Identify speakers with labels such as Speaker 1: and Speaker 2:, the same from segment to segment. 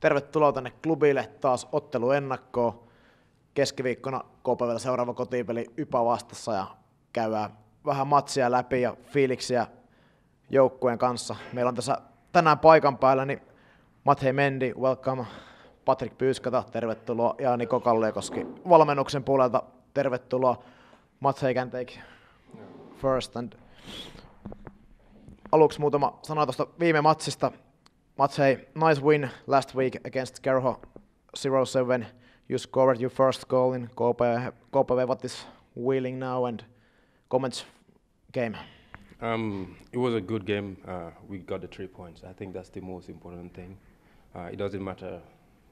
Speaker 1: Tervetuloa tänne klubille taas otteluennakkoon. Keskiviikkona KPV seuraava kotipeli Ypa vastassa ja käydään vähän matsia läpi ja fiiliksiä joukkueen kanssa. Meillä on tässä tänään paikan päällä niin Mathei Mendi, welcome. Patrick Pyyskata, tervetuloa. ja Niko Kalliokoski valmennuksen puolelta, tervetuloa. Mathei can take first and aluksi muutama sana tuosta viime matsista. Matsei, nice win last week against Kerho 07. You scored your first goal in Copa Kope, what is wheeling now and comments game?
Speaker 2: Um, it was a good game. Uh, we got the three points. I think that's the most important thing. Uh, it doesn't matter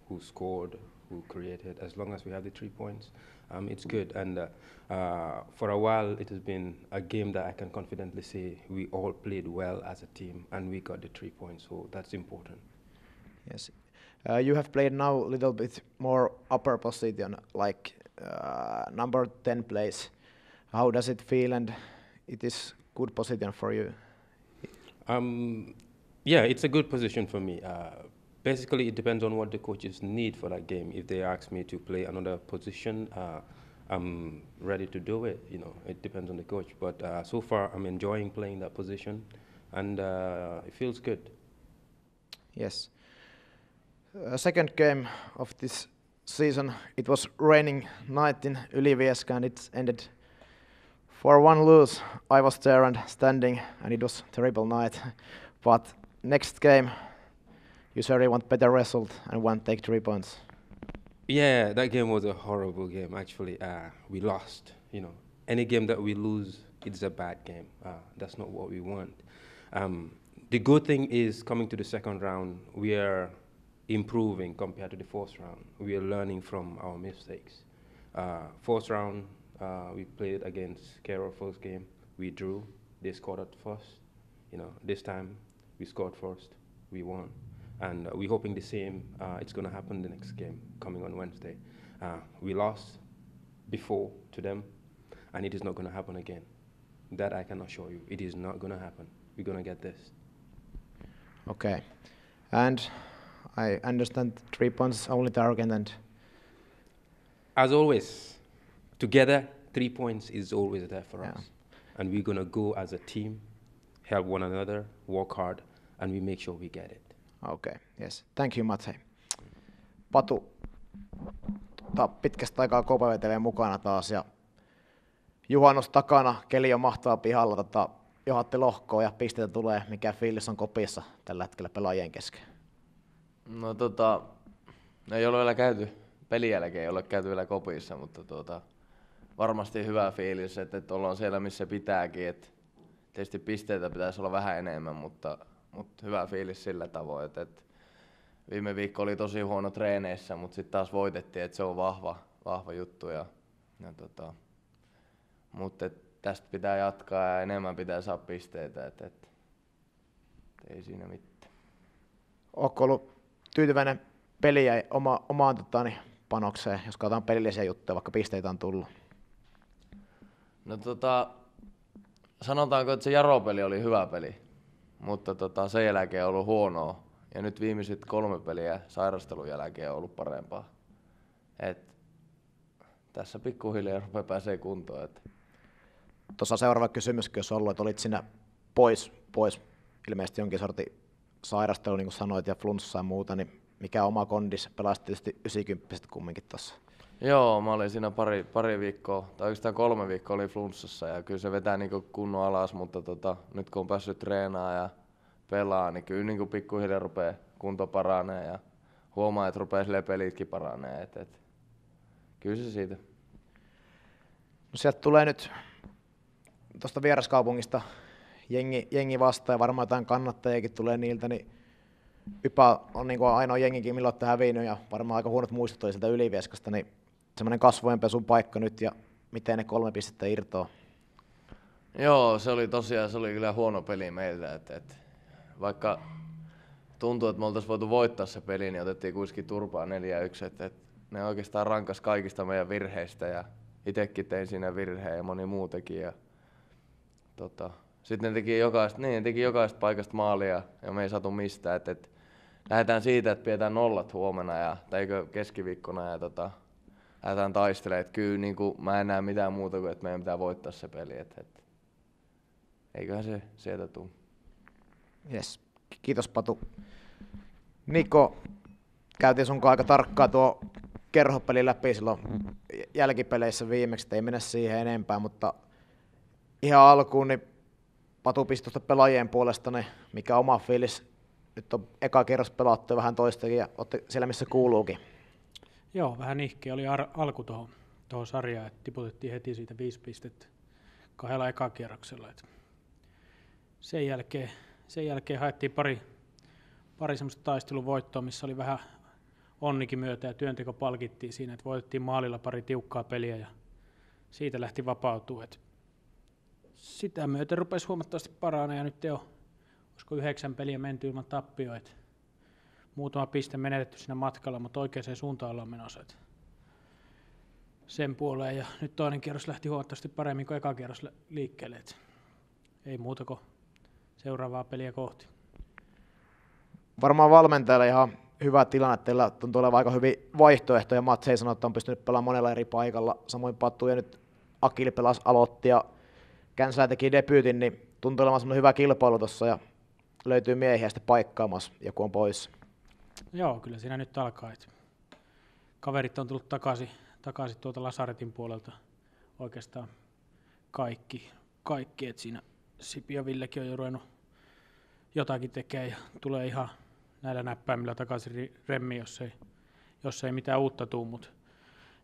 Speaker 2: who scored, who created, as long as we have the three points, um, it's good. And uh, uh, for a while, it has been a game that I can confidently say we all played well as a team and we got the three points, so that's important. Yes. Uh, you have played
Speaker 1: now a little bit more upper position, like uh, number 10 place. How does it feel and it is good position for you?
Speaker 2: Um, yeah, it's a good position for me. Uh, basically, it depends on what the coaches need for that game. If they ask me to play another position, uh, I'm ready to do it. You know, it depends on the coach. But uh, so far, I'm enjoying playing that position, and uh, it feels good.
Speaker 1: Yes. Uh, second game of this season, it was raining night in Ylivieska, and it ended for one lose. I was there and standing, and it was terrible night. but next game, you certainly want better result and one take three points.
Speaker 2: Yeah, that game was a horrible game. Actually, uh, we lost. You know, any game that we lose, it's a bad game. Uh, that's not what we want. Um, the good thing is coming to the second round, we are improving compared to the first round. We are learning from our mistakes. Uh, first round, uh, we played against Carroll first game. We drew. They scored at first. You know, this time we scored first. We won and we're hoping the same. Uh, it's going to happen the next game coming on Wednesday. Uh, we lost before to them, and it is not going to happen again. That I can assure you. It is not going to happen. We're going to get this.
Speaker 1: Okay. And I understand three points only target and.
Speaker 2: As always, together, three points is always there for yeah. us. And we're going to go as a team, help one another, work hard, and we make sure we get it. Okei, okay,
Speaker 1: yes. Thank you Hey. Patu, tota, pitkästä aikaa KPVTV mukana taas ja juhannus takana, keli on mahtaa pihalla, tota, johatte lohkoa ja pisteitä tulee, mikä fiilis on kopissa tällä hetkellä pelaajien kesken?
Speaker 3: No tota, ei ole vielä käyty, pelin jälkeen ei ole käyty vielä kopissa, mutta tuota, varmasti hyvä fiilis, että, että ollaan siellä missä pitääkin. Että tietysti pisteitä pitäisi olla vähän enemmän, mutta mutta hyvä fiilis sillä tavoin, että, viime viikko oli tosi huono treeneissä, mutta sitten taas voitettiin, että se on vahva, vahva juttu. Ja, ja tota, mutta tästä pitää jatkaa ja enemmän pitää saa pisteitä, että, et, et
Speaker 1: ei siinä mitään. Oletko ollut tyytyväinen ja oma, omaan tota, niin, panokseen, jos katsotaan pelillisiä juttuja, vaikka pisteitä on tullut?
Speaker 3: No tota, sanotaanko, että se Jaro-peli oli hyvä peli mutta tota, sen jälkeen on ollut huonoa. Ja nyt viimeiset kolme peliä sairastelun jälkeen
Speaker 1: on ollut parempaa. Et tässä pikkuhiljaa rupeaa pääsee kuntoon. Et. Tuossa seuraava kysymys, jos ollut, että olit sinä pois, pois ilmeisesti jonkin sortin sairastelu, niin kuin sanoit, ja flunssa ja muuta, niin mikä oma kondis pelasti tietysti 90 kumminkin tuossa?
Speaker 3: Joo, mä olin siinä pari, pari viikkoa, tai oikeastaan kolme viikkoa oli flunssassa ja kyllä se vetää niin kunnon alas, mutta tota, nyt kun on päässyt treenaamaan ja pelaa, niin kyllä niin pikkuhiljaa rupeaa kunto paranee ja huomaa, että rupeaa
Speaker 1: pelitkin paranee. Et, et. Kyllä se siitä. No sieltä tulee nyt tuosta vieraskaupungista jengi, jengi vastaan ja varmaan jotain kannattajakin tulee niiltä, niin Ypä on niin kuin ainoa jengikin, milloin olette hävinnyt ja varmaan aika huonot muistot oli sieltä Ylivieskasta, niin semmoinen kasvojenpesun paikka nyt ja miten ne kolme pistettä irtoaa?
Speaker 3: Joo, se oli tosiaan, se oli kyllä huono peli meiltä. Et, et, vaikka tuntuu, että me oltaisiin voitu voittaa se peli, niin otettiin kuitenkin turpaa 4-1. Et, et, ne oikeastaan rankas kaikista meidän virheistä ja itsekin tein siinä virheen ja moni muu teki. Ja, tota, sitten ne teki jokaista, niin, ne teki jokaista paikasta maalia ja me ei saatu mistään. Et, et, lähdetään siitä, että pidetään nollat huomenna ja, tai keskiviikkona ja tota, lähdetään taistelemaan. Että kyllä niin kuin, mä en näe mitään muuta kuin, että meidän pitää voittaa se peli. Et, et, eiköhän se sieltä tule.
Speaker 1: Yes. Kiitos Patu. Niko, käytiin sun aika tarkkaa tuo kerhopeli läpi silloin jälkipeleissä viimeksi, ei mennä siihen enempää, mutta ihan alkuun niin Patu pistosta pelaajien puolesta, niin mikä oma fiilis nyt on eka kerros pelattu vähän toistakin ja olette siellä missä kuuluukin.
Speaker 4: Joo, vähän ihkeä oli ar- alku tuohon tuohon sarjaan, että tiputettiin heti siitä viisi pistettä kahdella ekakierroksella. sen, jälkeen, sen jälkeen haettiin pari, pari semmoista taisteluvoittoa, missä oli vähän onnikin myötä ja työnteko palkittiin siinä, että voitettiin maalilla pari tiukkaa peliä ja siitä lähti vapautua. Et sitä myötä rupesi huomattavasti paranee ja nyt ei ole, olisiko yhdeksän peliä menty ilman tappioita muutama piste menetetty siinä matkalla, mutta oikeaan suuntaan ollaan menossa. Et sen puoleen. Ja nyt toinen kierros lähti huomattavasti paremmin kuin eka kierros liikkeelle. Et ei muuta kuin seuraavaa peliä kohti.
Speaker 1: Varmaan valmentajalle ihan hyvä tilanne. Teillä tuntuu olevan aika hyvin vaihtoehtoja. Matsei sanoi, että on pystynyt pelaamaan monella eri paikalla. Samoin Pattu ja nyt Akil pelas aloitti ja Känsälä teki debyytin, niin tuntuu olevan hyvä kilpailu tuossa ja löytyy miehiä sitten paikkaamassa, joku on pois.
Speaker 4: Joo, kyllä siinä nyt alkaa. Et kaverit on tullut takaisin, takaisin tuolta Lasaretin puolelta oikeastaan kaikki. kaikki. Et siinä Sipi ja Villekin on jo ruvennut jotakin tekemään ja tulee ihan näillä näppäimillä takaisin remmi, jos ei, jos ei mitään uutta tule. Mut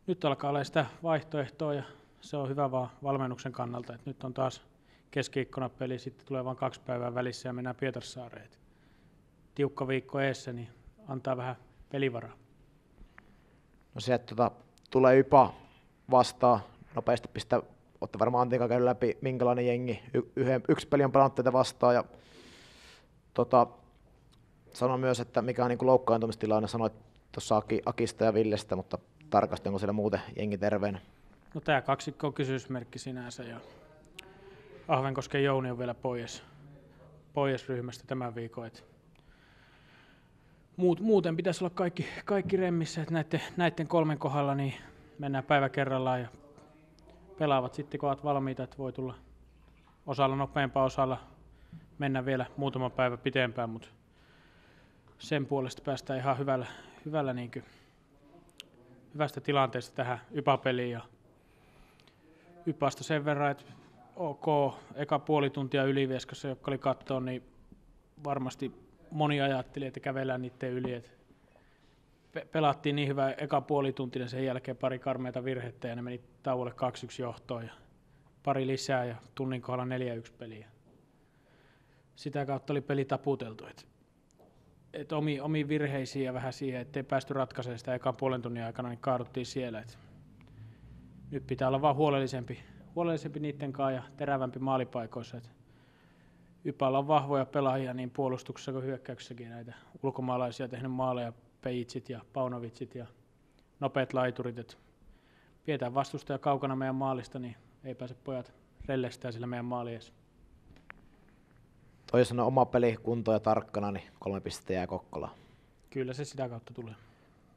Speaker 4: nyt alkaa olla sitä vaihtoehtoa ja se on hyvä vaan valmennuksen kannalta. Et nyt on taas keskiviikkona peli, sitten tulee vain kaksi päivää välissä ja mennään Pietarsaareen. tiukka viikko eessä, niin antaa vähän pelivaraa.
Speaker 1: No se, että tuota, tulee YPA vastaan, nopeasti pistää, olette varmaan Antin käynyt läpi, minkälainen jengi, y- yhden, yksi peli on pelannut tätä vastaan ja tota, sanon myös, että mikä on niin kuin loukkaantumistilanne, sanoit tuossa Aki, Akista ja Villestä, mutta tarkasti onko siellä muuten jengi terveenä?
Speaker 4: No tämä kaksikko on kysymysmerkki sinänsä ja Ahvenkosken Jouni on vielä pois, pois ryhmästä tämän viikon, että muut, muuten pitäisi olla kaikki, kaikki remmissä, että näiden, näiden kolmen kohdalla niin mennään päivä kerrallaan ja pelaavat sitten, kun olet valmiita, että voi tulla osalla nopeampaa, osalla mennä vielä muutama päivä pitempään, mutta sen puolesta päästään ihan hyvällä, hyvällä niin kuin, hyvästä tilanteesta tähän ypapeliin ja ypasta sen verran, että ok, eka puoli tuntia Ylivieskassa, joka oli kattoon, niin varmasti moni ajatteli, että kävellään niiden yli. Että pe- pelattiin niin hyvä eka tuntia, sen jälkeen pari karmeita virhettä ja ne meni tauolle 2-1 johtoon ja pari lisää ja tunnin kohdalla 4-1 peliä. Sitä kautta oli peli taputeltu. Et, et omi, omi virheisiin ja vähän siihen, ettei päästy ratkaisemaan sitä ekan puolen tunnin aikana, niin kaaduttiin siellä. Et nyt pitää olla vaan huolellisempi, huolellisempi niiden kanssa ja terävämpi maalipaikoissa. Että Ypäällä on vahvoja pelaajia niin puolustuksessa kuin hyökkäyksessäkin näitä ulkomaalaisia tehnyt maaleja, Pejitsit ja Paunovitsit ja nopeat laiturit. Et pidetään vastustaja kaukana meidän maalista, niin ei pääse pojat rellestää sillä meidän edes.
Speaker 1: Toisin on oma peli kunto ja tarkkana, niin kolme pistettä jää Kokkola.
Speaker 4: Kyllä se sitä kautta tulee.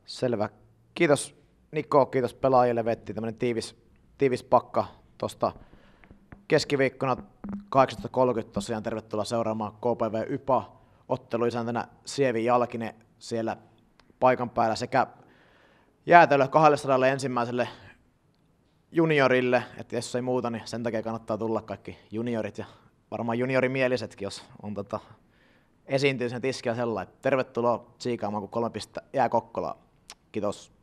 Speaker 1: Selvä. Kiitos Niko, kiitos pelaajille. Vetti tämmöinen tiivis, tiivis pakka tuosta keskiviikkona 18.30 tosiaan tervetuloa seuraamaan KPV YPA otteluisäntänä Sievi Jalkinen siellä paikan päällä sekä jäätelö 200 ensimmäiselle juniorille, että jos ei muuta, niin sen takia kannattaa tulla kaikki juniorit ja varmaan juniorimielisetkin, jos on tota, esiintyy sen tiskiä sellainen. Tervetuloa tsiikaamaan, kun kolme pistettä jää Kokkolaa. Kiitos.